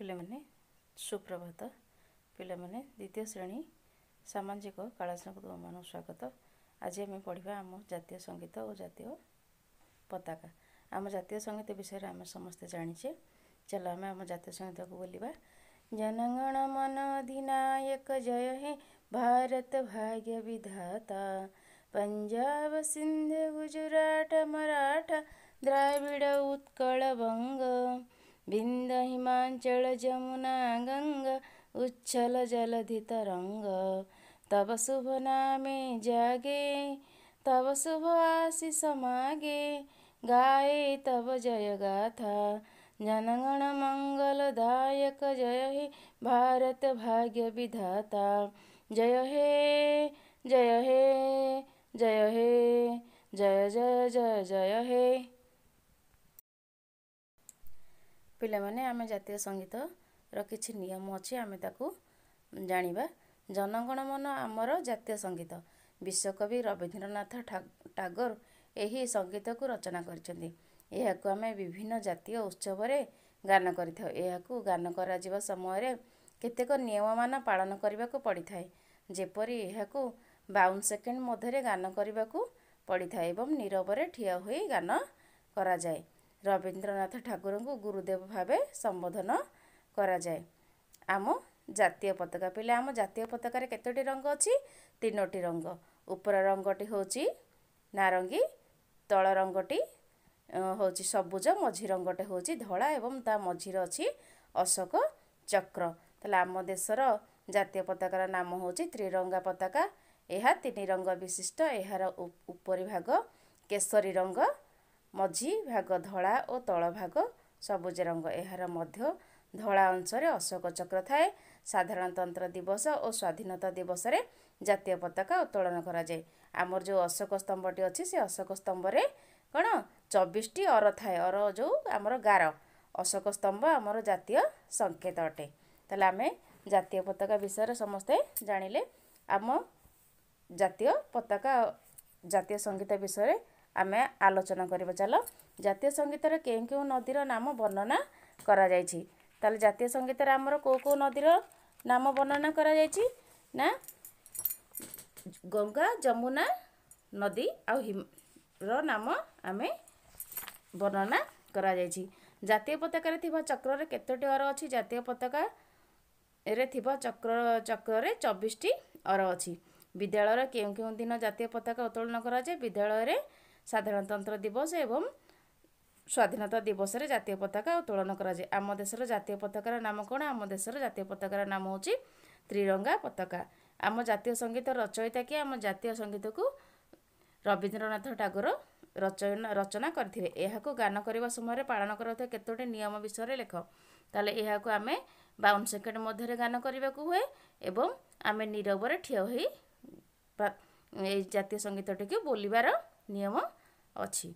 ପିଲାମାନେ ସୁପ୍ରଭାତ ପିଲାମାନେ ଦ୍ୱିତୀୟ ଶ୍ରେଣୀ ସାମାଜିକ କାଳାସନକୁ ତୁମମାନଙ୍କୁ ସ୍ୱାଗତ ଆଜି ଆମେ ପଢ଼ିବା ଆମ ଜାତୀୟ ସଙ୍ଗୀତ ଓ ଜାତୀୟ ପତାକା ଆମ ଜାତୀୟ ସଙ୍ଗୀତ ବିଷୟରେ ଆମେ ସମସ୍ତେ ଜାଣିଛେ ଚାଲ ଆମେ ଆମ ଜାତୀୟ ସଙ୍ଗୀତକୁ ବୋଲିବା जनगण मन अधिनायक जय हे भारत भाग्य विधाता पंजाब सिंध गुजरात मराठा द्राविड उत्कल बंग बिंद हिमाचल जमुना गंगा उच्छल जलधि तरंग तब शुभ नामे जागे तब शुभ आशिष मागे गाए तब जय गाथा जनगण मंगल दायक जय हे भारत भाग्य विधाता जय हे जय हे जय हे जय जय जय जय हे ପିଲାମାନେ ଆମେ ଜାତୀୟ ସଙ୍ଗୀତର କିଛି ନିୟମ ଅଛି ଆମେ ତାକୁ ଜାଣିବା ଜନଗଣ ମନ ଆମର ଜାତୀୟ ସଙ୍ଗୀତ ବିଶ୍ୱକବି ରବୀନ୍ଦ୍ରନାଥ ଟାଗୋର ଏହି ସଙ୍ଗୀତକୁ ରଚନା କରିଛନ୍ତି ଏହାକୁ ଆମେ ବିଭିନ୍ନ ଜାତୀୟ ଉତ୍ସବରେ ଗାନ କରିଥାଉ ଏହାକୁ ଗାନ କରାଯିବା ସମୟରେ କେତେକ ନିୟମମାନ ପାଳନ କରିବାକୁ ପଡ଼ିଥାଏ ଯେପରି ଏହାକୁ ବାଉନ ସେକେଣ୍ଡ ମଧ୍ୟରେ ଗାନ କରିବାକୁ ପଡ଼ିଥାଏ ଏବଂ ନିରବରେ ଠିଆ ହୋଇ ଗାନ କରାଯାଏ ରବୀନ୍ଦ୍ରନାଥ ଠାକୁରଙ୍କୁ ଗୁରୁଦେବ ଭାବେ ସମ୍ବୋଧନ କରାଯାଏ ଆମ ଜାତୀୟ ପତାକା ପିଲା ଆମ ଜାତୀୟ ପତାକାରେ କେତୋଟି ରଙ୍ଗ ଅଛି ତିନୋଟି ରଙ୍ଗ ଉପର ରଙ୍ଗଟି ହେଉଛି ନାରଙ୍ଗୀ ତଳ ରଙ୍ଗଟି ହେଉଛି ସବୁଜ ମଝି ରଙ୍ଗଟେ ହେଉଛି ଧଳା ଏବଂ ତା ମଝିରେ ଅଛି ଅଶୋକ ଚକ୍ର ତାହେଲେ ଆମ ଦେଶର ଜାତୀୟ ପତାକାର ନାମ ହେଉଛି ତ୍ରିରଙ୍ଗା ପତାକା ଏହା ତିନି ରଙ୍ଗ ବିଶିଷ୍ଟ ଏହାର ଉପରି ଭାଗ କେଶରୀ ରଙ୍ଗ ମଝି ଭାଗ ଧଳା ଓ ତଳ ଭାଗ ସବୁଜ ରଙ୍ଗ ଏହାର ମଧ୍ୟ ଧଳା ଅଂଶରେ ଅଶୋକ ଚକ୍ର ଥାଏ ସାଧାରଣତନ୍ତ୍ର ଦିବସ ଓ ସ୍ୱାଧୀନତା ଦିବସରେ ଜାତୀୟ ପତାକା ଉତ୍ତୋଳନ କରାଯାଏ ଆମର ଯେଉଁ ଅଶୋକ ସ୍ତମ୍ଭଟି ଅଛି ସେ ଅଶୋକ ସ୍ତମ୍ଭରେ କ'ଣ ଚବିଶଟି ଅର ଥାଏ ଅର ଯେଉଁ ଆମର ଗାର ଅଶୋକ ସ୍ତମ୍ଭ ଆମର ଜାତୀୟ ସଂକେତ ଅଟେ ତାହେଲେ ଆମେ ଜାତୀୟ ପତାକା ବିଷୟରେ ସମସ୍ତେ ଜାଣିଲେ ଆମ ଜାତୀୟ ପତାକା ଜାତୀୟ ସଙ୍ଗୀତ ବିଷୟରେ ଆମେ ଆଲୋଚନା କରିବା ଚାଲ ଜାତୀୟ ସଙ୍ଗୀତରେ କେଉଁ କେଉଁ ନଦୀର ନାମ ବର୍ଣ୍ଣନା କରାଯାଇଛି ତାହେଲେ ଜାତୀୟ ସଙ୍ଗୀତରେ ଆମର କେଉଁ କେଉଁ ନଦୀର ନାମ ବର୍ଣ୍ଣନା କରାଯାଇଛି ନା ଗଙ୍ଗା ଯମୁନା ନଦୀ ଆଉ ର ନାମ ଆମେ ବର୍ଣ୍ଣନା କରାଯାଇଛି ଜାତୀୟ ପତାକାରେ ଥିବା ଚକ୍ରରେ କେତୋଟି ଅର ଅଛି ଜାତୀୟ ପତାକାରେ ଥିବା ଚକ୍ର ଚକ୍ରରେ ଚବିଶଟି ଅର ଅଛି ବିଦ୍ୟାଳୟର କେଉଁ କେଉଁ ଦିନ ଜାତୀୟ ପତାକା ଉତ୍ତୋଳନ କରାଯାଏ ବିଦ୍ୟାଳୟରେ ସାଧାରଣତନ୍ତ୍ର ଦିବସ ଏବଂ ସ୍ୱାଧୀନତା ଦିବସରେ ଜାତୀୟ ପତାକା ଉତ୍ତୋଳନ କରାଯାଏ ଆମ ଦେଶର ଜାତୀୟ ପତାକାର ନାମ କ'ଣ ଆମ ଦେଶର ଜାତୀୟ ପତାକାର ନାମ ହେଉଛି ତ୍ରିରଙ୍ଗା ପତାକା ଆମ ଜାତୀୟ ସଙ୍ଗୀତ ରଚୟିତା କିଏ ଆମ ଜାତୀୟ ସଙ୍ଗୀତକୁ ରବୀନ୍ଦ୍ରନାଥ ଟାଗୋର ରଚନା ରଚନା କରିଥିଲେ ଏହାକୁ ଗାନ କରିବା ସମୟରେ ପାଳନ କରାଯାଉଥିବା କେତୋଟି ନିୟମ ବିଷୟରେ ଲେଖ ତାହେଲେ ଏହାକୁ ଆମେ ବାଉନ ସେକେଣ୍ଡ ମଧ୍ୟରେ ଗାନ କରିବାକୁ ହୁଏ ଏବଂ ଆମେ ନିରବରେ ଠିଆ ହୋଇ ଏଇ ଜାତୀୟ ସଙ୍ଗୀତଟିକୁ ବୋଲିବାର ନିୟମ ଅଛି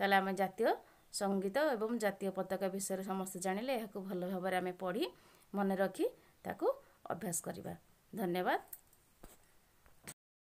ତାହେଲେ ଆମେ ଜାତୀୟ ସଙ୍ଗୀତ ଏବଂ ଜାତୀୟ ପତାକା ବିଷୟରେ ସମସ୍ତେ ଜାଣିଲେ ଏହାକୁ ଭଲ ଭାବରେ ଆମେ ପଢ଼ି ମନେ ରଖି ତାକୁ ଅଭ୍ୟାସ କରିବା ଧନ୍ୟବାଦ